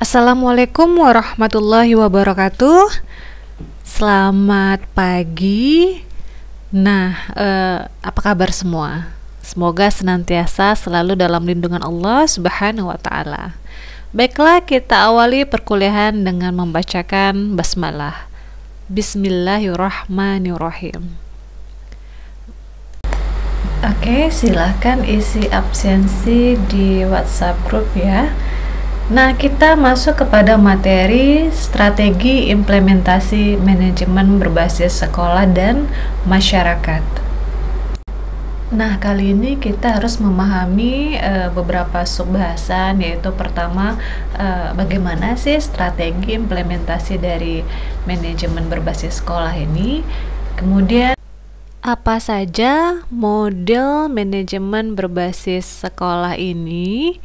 Assalamualaikum warahmatullahi wabarakatuh. Selamat pagi. Nah, eh, apa kabar semua? Semoga senantiasa selalu dalam lindungan Allah Subhanahu wa taala. Baiklah, kita awali perkuliahan dengan membacakan basmalah. Bismillahirrahmanirrahim. Oke, silahkan isi absensi di WhatsApp group ya. Nah, kita masuk kepada materi strategi implementasi manajemen berbasis sekolah dan masyarakat. Nah, kali ini kita harus memahami e, beberapa subbahasan yaitu pertama e, bagaimana sih strategi implementasi dari manajemen berbasis sekolah ini. Kemudian apa saja model manajemen berbasis sekolah ini?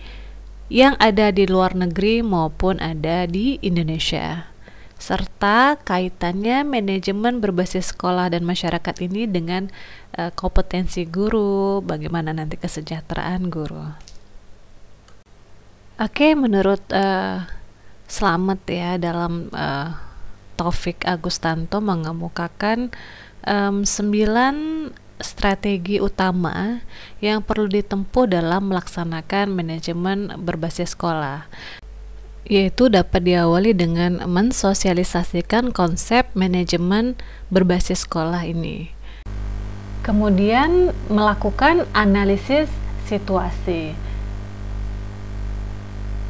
yang ada di luar negeri maupun ada di Indonesia serta kaitannya manajemen berbasis sekolah dan masyarakat ini dengan e, kompetensi guru, bagaimana nanti kesejahteraan guru. Oke, menurut e, eh, Slamet ya dalam e, Taufik Agustanto mengemukakan um, 9 strategi utama yang perlu ditempuh dalam melaksanakan manajemen berbasis sekolah yaitu dapat diawali dengan mensosialisasikan konsep manajemen berbasis sekolah ini. Kemudian melakukan analisis situasi.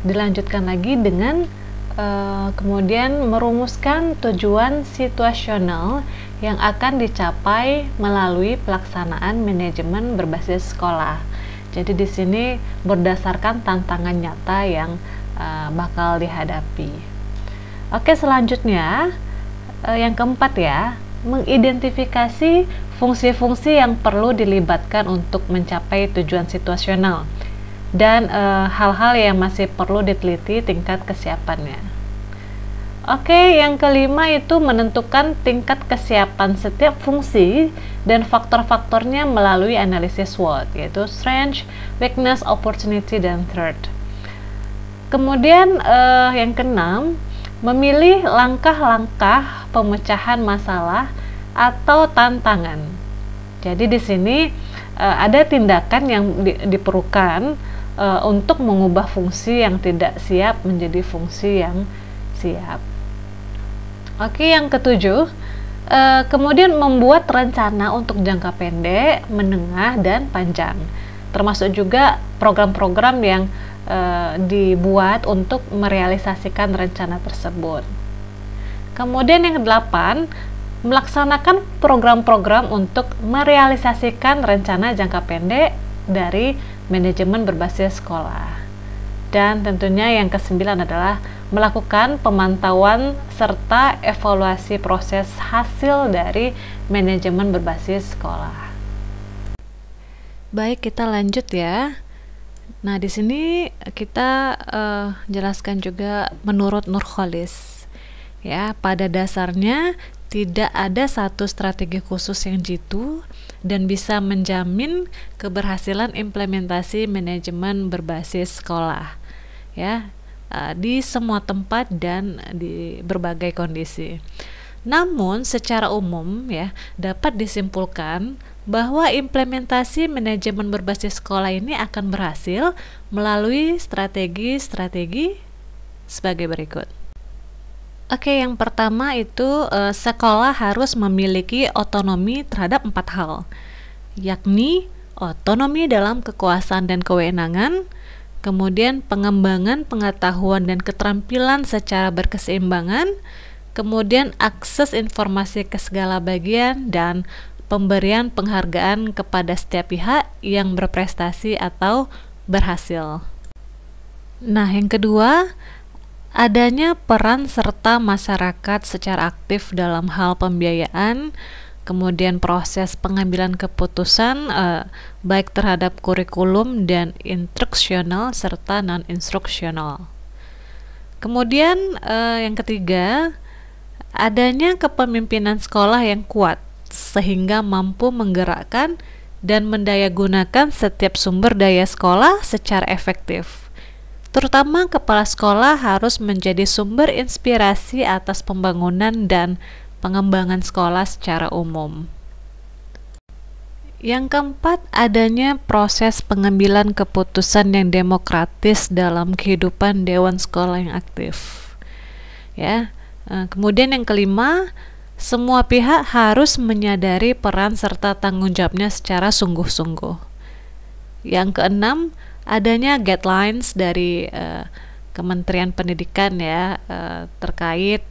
Dilanjutkan lagi dengan Eh, kemudian merumuskan tujuan situasional yang akan dicapai melalui pelaksanaan manajemen berbasis sekolah. Jadi di sini berdasarkan tantangan nyata yang uh, bakal dihadapi. Oke, selanjutnya uh, yang keempat ya, mengidentifikasi fungsi-fungsi yang perlu dilibatkan untuk mencapai tujuan situasional dan eh, hal-hal e, yang masih perlu diteliti tingkat kesiapannya. Oke, yang kelima itu menentukan tingkat kesiapan setiap fungsi dan faktor-faktornya melalui analisis SWOT, yaitu strength, weakness, opportunity, dan threat. Kemudian eh, yang keenam, memilih langkah-langkah pemecahan masalah atau tantangan. Jadi di sini eh, ada tindakan yang diperlukan uh, untuk mengubah fungsi yang tidak siap menjadi fungsi yang siap. Oke, yang ketujuh, uh, kemudian membuat rencana untuk jangka pendek, menengah, dan panjang, termasuk juga program-program yang uh, dibuat untuk merealisasikan rencana tersebut. Kemudian yang kedelapan, melaksanakan program-program untuk merealisasikan rencana jangka pendek, dari manajemen berbasis sekolah. Dan tentunya yang kesembilan adalah melakukan pemantauan serta evaluasi proses hasil dari manajemen berbasis sekolah. Baik, kita lanjut ya. Nah, di sini kita uh, jelaskan juga menurut Nurholis. Ya, pada dasarnya tidak ada satu strategi khusus yang jitu, dan bisa menjamin keberhasilan implementasi manajemen berbasis sekolah ya e, di semua tempat dan di berbagai kondisi. Namun secara umum ya dapat disimpulkan bahwa implementasi manajemen berbasis sekolah ini akan berhasil melalui strategi-strategi sebagai berikut. Oke, yang pertama itu uh, sekolah harus memiliki otonomi terhadap empat hal, yakni otonomi dalam kekuasaan dan kewenangan, kemudian pengembangan pengetahuan dan keterampilan secara berkeseimbangan, kemudian akses informasi ke segala bagian, dan pemberian penghargaan kepada setiap pihak yang berprestasi atau berhasil. Nah, yang kedua, adanya peran serta masyarakat secara aktif dalam hal pembiayaan, kemudian proses pengambilan keputusan eh, baik terhadap kurikulum dan instruksional serta non-instruksional. Kemudian eh, yang ketiga, adanya kepemimpinan sekolah yang kuat sehingga mampu menggerakkan dan mendayagunakan setiap sumber daya sekolah secara efektif. Terutama kepala sekolah harus menjadi sumber inspirasi atas pembangunan dan pengembangan sekolah secara umum. Yang keempat, adanya proses pengambilan keputusan yang demokratis dalam kehidupan dewan sekolah yang aktif. Ya. Eh, kemudian yang kelima, semua pihak harus menyadari peran serta tanggung jawabnya secara sungguh-sungguh. Yang keenam, adanya guidelines dari uh, Kementerian Pendidikan ya uh, terkait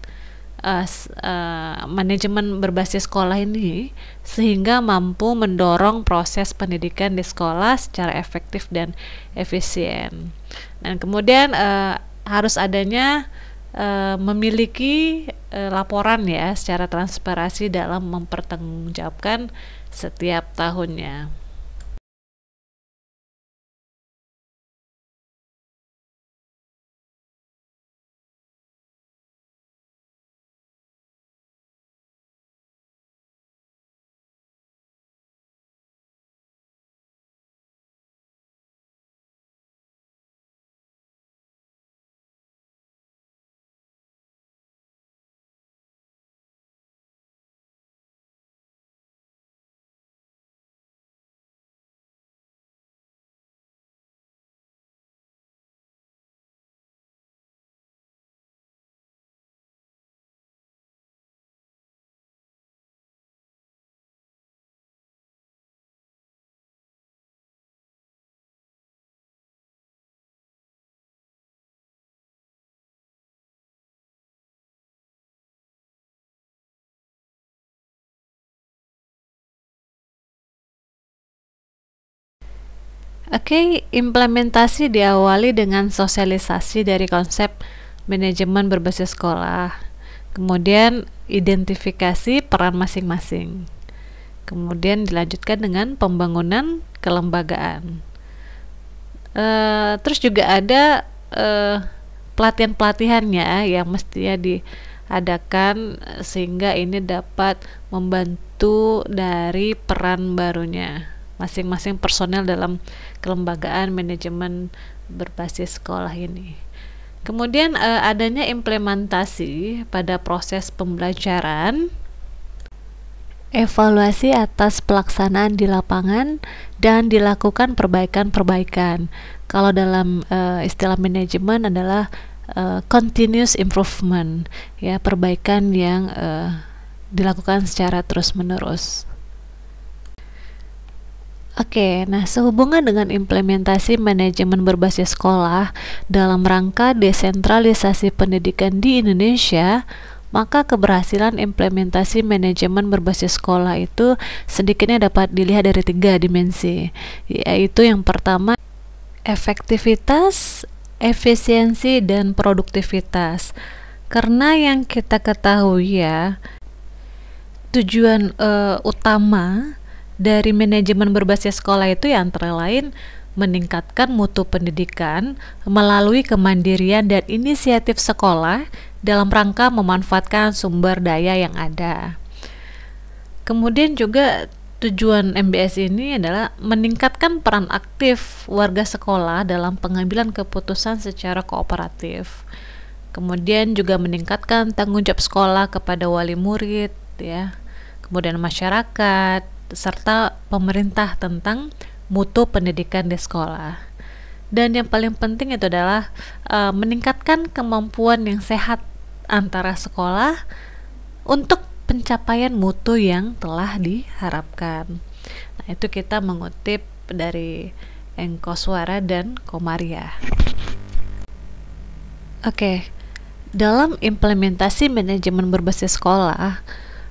uh, uh, manajemen berbasis sekolah ini sehingga mampu mendorong proses pendidikan di sekolah secara efektif dan efisien. Dan kemudian uh, harus adanya uh, memiliki uh, laporan ya secara transparansi dalam mempertanggungjawabkan setiap tahunnya. Oke, okay, implementasi diawali dengan sosialisasi dari konsep manajemen berbasis sekolah. Kemudian identifikasi peran masing-masing. Kemudian dilanjutkan dengan pembangunan kelembagaan. Uh, terus juga ada uh, pelatihan-pelatihannya yang mestinya diadakan sehingga ini dapat membantu dari peran barunya masing-masing personel dalam kelembagaan manajemen berbasis sekolah ini. Kemudian eh, adanya implementasi pada proses pembelajaran, evaluasi atas pelaksanaan di lapangan dan dilakukan perbaikan-perbaikan. Kalau dalam eh, istilah manajemen adalah eh, continuous improvement, ya perbaikan yang dilakukan secara terus-menerus. Oke, nah sehubungan dengan implementasi manajemen berbasis sekolah dalam rangka desentralisasi pendidikan di Indonesia, maka keberhasilan implementasi manajemen berbasis sekolah itu sedikitnya dapat dilihat dari tiga dimensi, yaitu yang pertama efektivitas, efisiensi, dan produktivitas. Karena yang kita ketahui ya, tujuan uh, utama dari manajemen berbasis sekolah itu yang antara lain meningkatkan mutu pendidikan melalui kemandirian dan inisiatif sekolah dalam rangka memanfaatkan sumber daya yang ada. Kemudian juga tujuan MBS ini adalah meningkatkan peran aktif warga sekolah dalam pengambilan keputusan secara kooperatif. Kemudian juga meningkatkan tanggung jawab sekolah kepada wali murid ya. Kemudian masyarakat serta pemerintah tentang mutu pendidikan di sekolah. Dan yang paling penting itu adalah uh, meningkatkan kemampuan yang sehat antara sekolah untuk pencapaian mutu yang telah diharapkan. Nah, itu kita mengutip dari Suara dan Komaria. Oke, okay. dalam implementasi manajemen berbasis sekolah,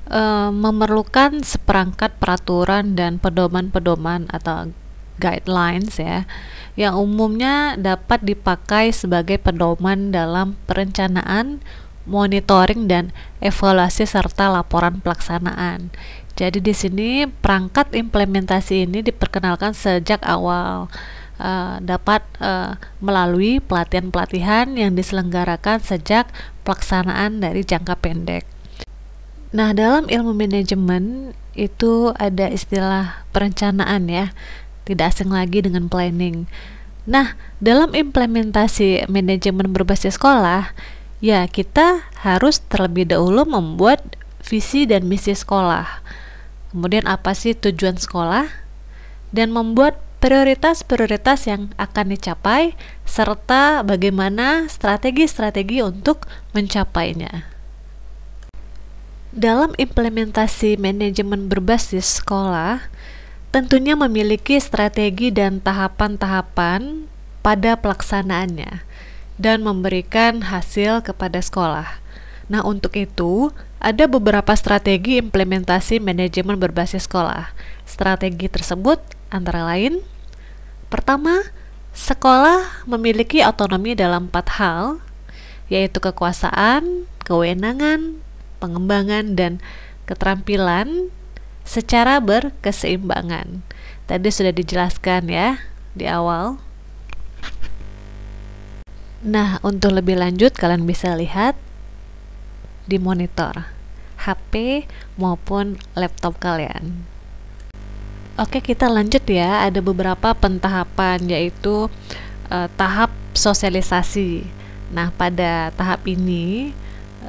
e, memerlukan seperangkat peraturan dan pedoman-pedoman atau guidelines ya yang umumnya dapat dipakai sebagai pedoman dalam perencanaan, monitoring dan evaluasi serta laporan pelaksanaan. Jadi di sini perangkat implementasi ini diperkenalkan sejak awal uh, dapat uh, melalui pelatihan-pelatihan yang diselenggarakan sejak pelaksanaan dari jangka pendek. Nah, dalam ilmu manajemen itu ada istilah perencanaan ya. Tidak asing lagi dengan planning. Nah, dalam implementasi manajemen berbasis sekolah, ya kita harus terlebih dahulu membuat visi dan misi sekolah. Kemudian apa sih tujuan sekolah? Dan membuat prioritas-prioritas yang akan dicapai serta bagaimana strategi-strategi untuk mencapainya dalam implementasi manajemen berbasis sekolah tentunya memiliki strategi dan tahapan-tahapan pada pelaksanaannya dan memberikan hasil kepada sekolah. Nah, untuk itu ada beberapa strategi implementasi manajemen berbasis sekolah. Strategi tersebut antara lain pertama, sekolah memiliki otonomi dalam empat hal, yaitu kekuasaan, kewenangan, pengembangan, dan keterampilan secara berkeseimbangan. Tadi sudah dijelaskan ya di awal. Nah, untuk lebih lanjut kalian bisa lihat di monitor HP maupun laptop kalian. Oke, kita lanjut ya. Ada beberapa pentahapan yaitu e, tahap sosialisasi. Nah, pada tahap ini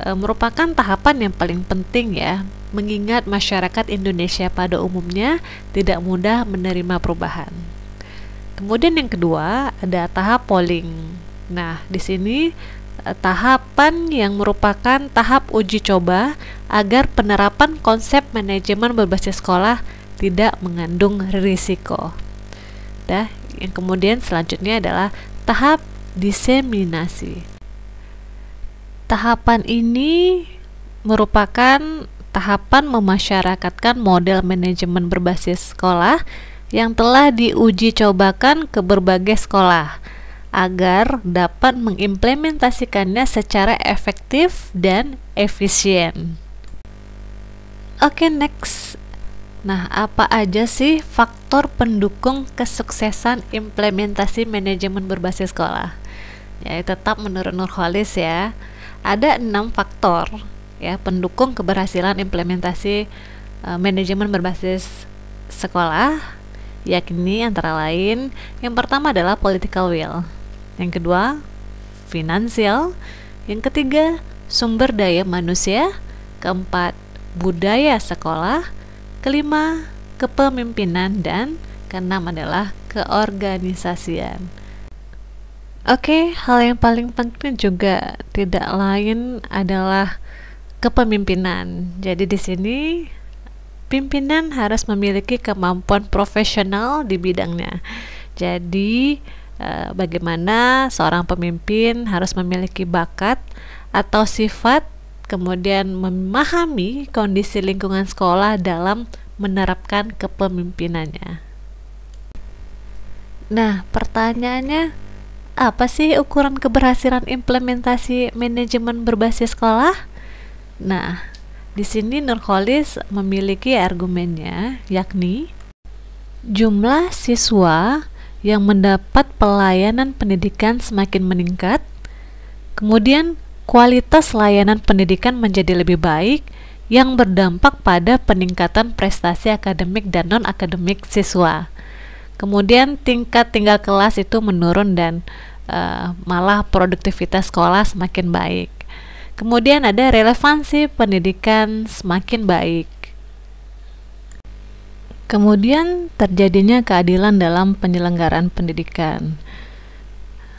Eh, merupakan tahapan yang paling penting ya, mengingat masyarakat Indonesia pada umumnya tidak mudah menerima perubahan. Kemudian yang kedua ada tahap polling. Nah, di sini eh, tahapan yang merupakan tahap uji coba agar penerapan konsep manajemen berbasis sekolah tidak mengandung risiko. Dah, yang kemudian selanjutnya adalah tahap diseminasi. Tahapan ini merupakan tahapan memasyarakatkan model manajemen berbasis sekolah yang telah diuji cobakan ke berbagai sekolah agar dapat mengimplementasikannya secara efektif dan efisien. Oke, okay, next. Nah, apa aja sih faktor pendukung kesuksesan implementasi manajemen berbasis sekolah? Ya, tetap menurut Nurholis ya ada enam faktor ya pendukung keberhasilan implementasi uh, manajemen berbasis sekolah yakni antara lain yang pertama adalah political will yang kedua finansial yang ketiga sumber daya manusia keempat budaya sekolah kelima kepemimpinan dan keenam adalah keorganisasian Oke, hal yang paling penting juga tidak lain adalah kepemimpinan. Jadi di sini pimpinan harus memiliki kemampuan profesional di bidangnya. Jadi eh, bagaimana seorang pemimpin harus memiliki bakat atau sifat kemudian memahami kondisi lingkungan sekolah dalam menerapkan kepemimpinannya. Nah, pertanyaannya apa sih ukuran keberhasilan implementasi manajemen berbasis sekolah? Nah, di sini Nurholis memiliki argumennya, yakni jumlah siswa yang mendapat pelayanan pendidikan semakin meningkat, kemudian kualitas layanan pendidikan menjadi lebih baik, yang berdampak pada peningkatan prestasi akademik dan non-akademik siswa. Kemudian tingkat tinggal kelas itu menurun dan uh, malah produktivitas sekolah semakin baik. Kemudian ada relevansi pendidikan semakin baik. Kemudian terjadinya keadilan dalam penyelenggaraan pendidikan.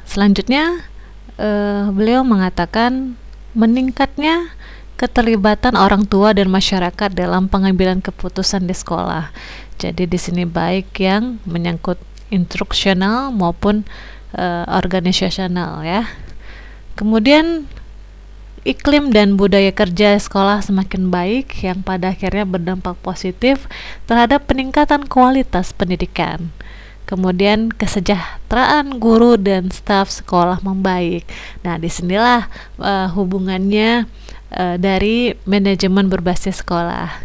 Selanjutnya, eh, beliau mengatakan meningkatnya keterlibatan orang tua dan masyarakat dalam pengambilan keputusan di sekolah. Jadi di sini baik yang menyangkut instruksional maupun uh, organisasional ya. Kemudian iklim dan budaya kerja sekolah semakin baik yang pada akhirnya berdampak positif terhadap peningkatan kualitas pendidikan. Kemudian kesejahteraan guru dan staf sekolah membaik. Nah, disinilah uh, eh, hubungannya uh, dari manajemen berbasis sekolah.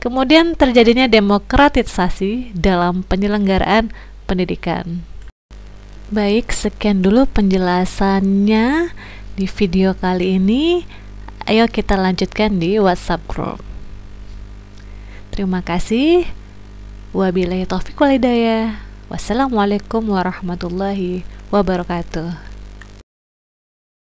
Kemudian terjadinya demokratisasi dalam penyelenggaraan pendidikan. Baik, sekian dulu penjelasannya di video kali ini. Ayo kita lanjutkan di WhatsApp group. Terima kasih. Wabillahi taufiq hidayah. Wassalamualaikum warahmatullahi wabarakatuh.